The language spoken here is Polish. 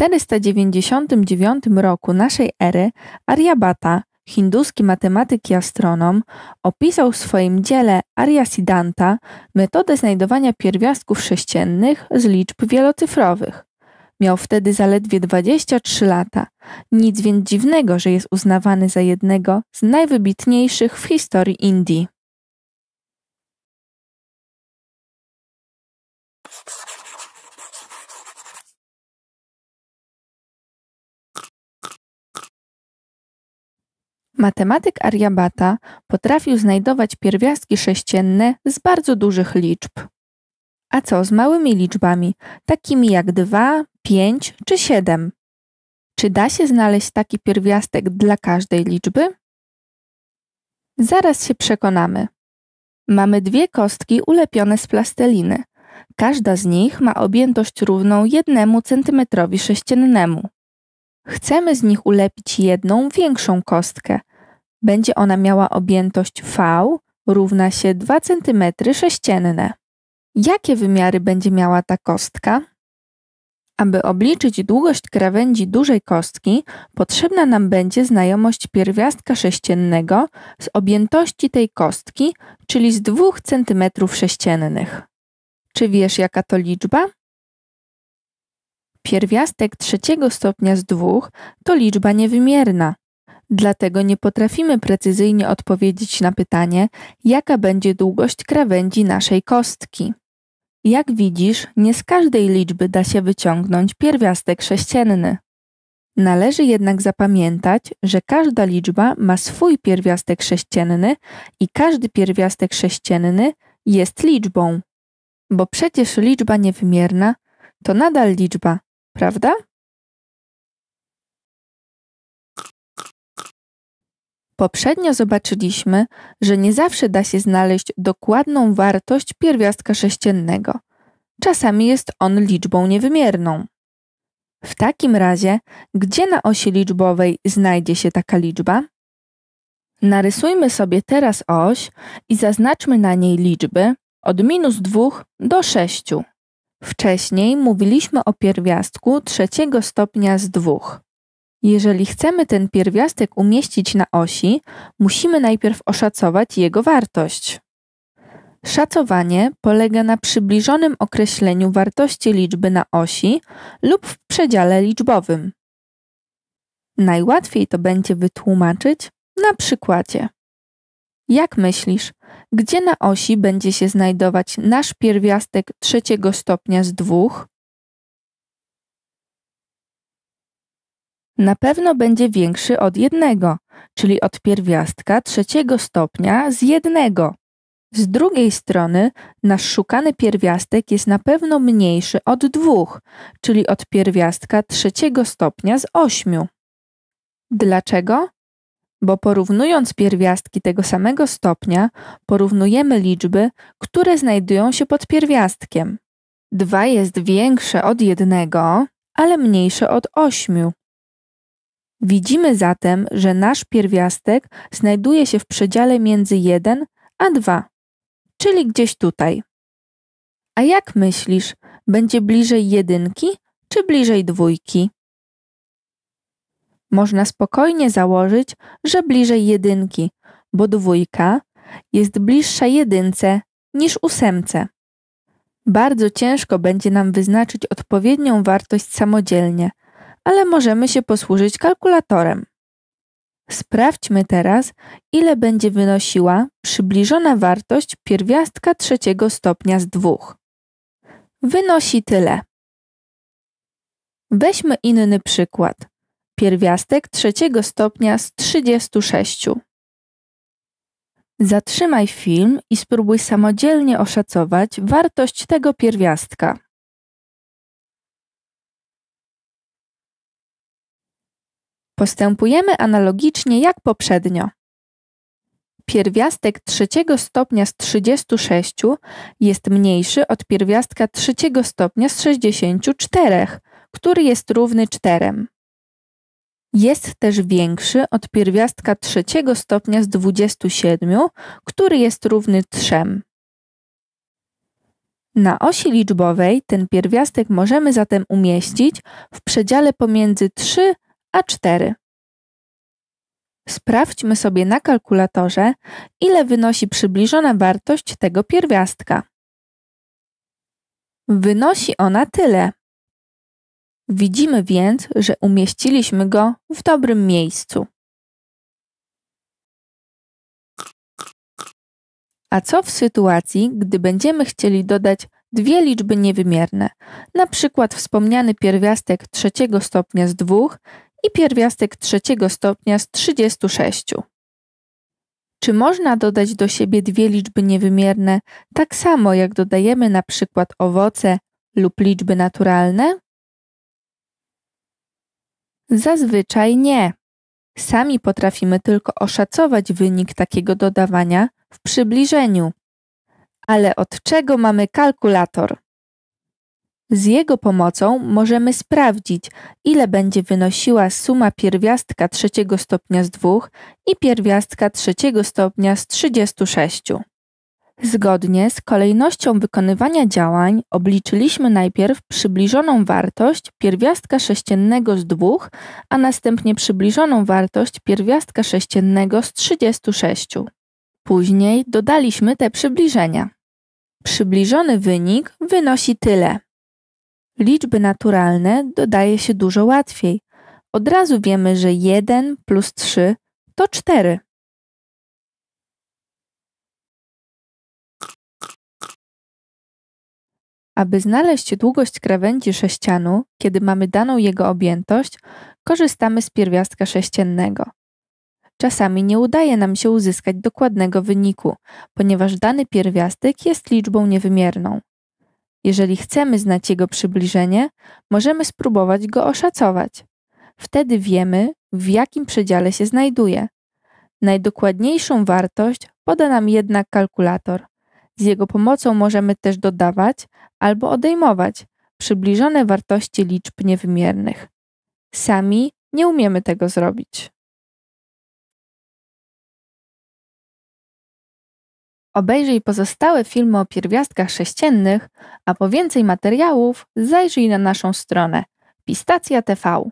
499 roku naszej ery Aryabhata, hinduski matematyk i astronom, opisał w swoim dziele Aryasiddhanta metodę znajdowania pierwiastków sześciennych z liczb wielocyfrowych. Miał wtedy zaledwie 23 lata. Nic więc dziwnego, że jest uznawany za jednego z najwybitniejszych w historii Indii. Matematyk Ariabata potrafił znajdować pierwiastki sześcienne z bardzo dużych liczb. A co z małymi liczbami, takimi jak 2, 5 czy 7? Czy da się znaleźć taki pierwiastek dla każdej liczby? Zaraz się przekonamy. Mamy dwie kostki ulepione z plasteliny. Każda z nich ma objętość równą 1 cm sześciennemu. Chcemy z nich ulepić jedną większą kostkę, będzie ona miała objętość V równa się 2 cm sześcienne. Jakie wymiary będzie miała ta kostka? Aby obliczyć długość krawędzi dużej kostki, potrzebna nam będzie znajomość pierwiastka sześciennego z objętości tej kostki, czyli z 2 cm sześciennych. Czy wiesz, jaka to liczba? Pierwiastek trzeciego stopnia z 2 to liczba niewymierna, Dlatego nie potrafimy precyzyjnie odpowiedzieć na pytanie, jaka będzie długość krawędzi naszej kostki. Jak widzisz, nie z każdej liczby da się wyciągnąć pierwiastek sześcienny. Należy jednak zapamiętać, że każda liczba ma swój pierwiastek sześcienny i każdy pierwiastek sześcienny jest liczbą. Bo przecież liczba niewymierna to nadal liczba, prawda? Poprzednio zobaczyliśmy, że nie zawsze da się znaleźć dokładną wartość pierwiastka sześciennego. Czasami jest on liczbą niewymierną. W takim razie, gdzie na osi liczbowej znajdzie się taka liczba? Narysujmy sobie teraz oś i zaznaczmy na niej liczby od minus 2 do 6. Wcześniej mówiliśmy o pierwiastku trzeciego stopnia z dwóch. Jeżeli chcemy ten pierwiastek umieścić na osi, musimy najpierw oszacować jego wartość. Szacowanie polega na przybliżonym określeniu wartości liczby na osi lub w przedziale liczbowym. Najłatwiej to będzie wytłumaczyć na przykładzie. Jak myślisz, gdzie na osi będzie się znajdować nasz pierwiastek trzeciego stopnia z dwóch na pewno będzie większy od jednego, czyli od pierwiastka trzeciego stopnia z jednego. Z drugiej strony, nasz szukany pierwiastek jest na pewno mniejszy od dwóch, czyli od pierwiastka trzeciego stopnia z ośmiu. Dlaczego? Bo porównując pierwiastki tego samego stopnia, porównujemy liczby, które znajdują się pod pierwiastkiem. Dwa jest większe od jednego, ale mniejsze od ośmiu. Widzimy zatem, że nasz pierwiastek znajduje się w przedziale między 1 a 2, czyli gdzieś tutaj. A jak myślisz, będzie bliżej jedynki czy bliżej dwójki? Można spokojnie założyć, że bliżej jedynki, bo dwójka jest bliższa jedynce niż ósemce. Bardzo ciężko będzie nam wyznaczyć odpowiednią wartość samodzielnie, ale możemy się posłużyć kalkulatorem. Sprawdźmy teraz, ile będzie wynosiła przybliżona wartość pierwiastka trzeciego stopnia z dwóch. Wynosi tyle. Weźmy inny przykład. Pierwiastek trzeciego stopnia z 36. Zatrzymaj film i spróbuj samodzielnie oszacować wartość tego pierwiastka. Postępujemy analogicznie jak poprzednio. Pierwiastek trzeciego stopnia z 36 jest mniejszy od pierwiastka trzeciego stopnia z 64, który jest równy 4. Jest też większy od pierwiastka trzeciego stopnia z 27, który jest równy 3. Na osi liczbowej ten pierwiastek możemy zatem umieścić w przedziale pomiędzy 3 a4. Sprawdźmy sobie na kalkulatorze, ile wynosi przybliżona wartość tego pierwiastka. Wynosi ona tyle. Widzimy więc, że umieściliśmy go w dobrym miejscu. A co w sytuacji, gdy będziemy chcieli dodać dwie liczby niewymierne, na przykład wspomniany pierwiastek trzeciego stopnia z dwóch i pierwiastek trzeciego stopnia z 36. Czy można dodać do siebie dwie liczby niewymierne, tak samo jak dodajemy na przykład owoce lub liczby naturalne? Zazwyczaj nie. Sami potrafimy tylko oszacować wynik takiego dodawania w przybliżeniu. Ale od czego mamy kalkulator? Z jego pomocą możemy sprawdzić, ile będzie wynosiła suma pierwiastka trzeciego stopnia z 2 i pierwiastka trzeciego stopnia z 36. Zgodnie z kolejnością wykonywania działań obliczyliśmy najpierw przybliżoną wartość pierwiastka sześciennego z 2, a następnie przybliżoną wartość pierwiastka sześciennego z 36. Później dodaliśmy te przybliżenia. Przybliżony wynik wynosi tyle liczby naturalne dodaje się dużo łatwiej. Od razu wiemy, że 1 plus 3 to 4. Aby znaleźć długość krawędzi sześcianu, kiedy mamy daną jego objętość, korzystamy z pierwiastka sześciennego. Czasami nie udaje nam się uzyskać dokładnego wyniku, ponieważ dany pierwiastek jest liczbą niewymierną. Jeżeli chcemy znać jego przybliżenie, możemy spróbować go oszacować. Wtedy wiemy, w jakim przedziale się znajduje. Najdokładniejszą wartość poda nam jednak kalkulator. Z jego pomocą możemy też dodawać albo odejmować przybliżone wartości liczb niewymiernych. Sami nie umiemy tego zrobić. Obejrzyj pozostałe filmy o pierwiastkach sześciennych, a po więcej materiałów zajrzyj na naszą stronę Pistacja TV.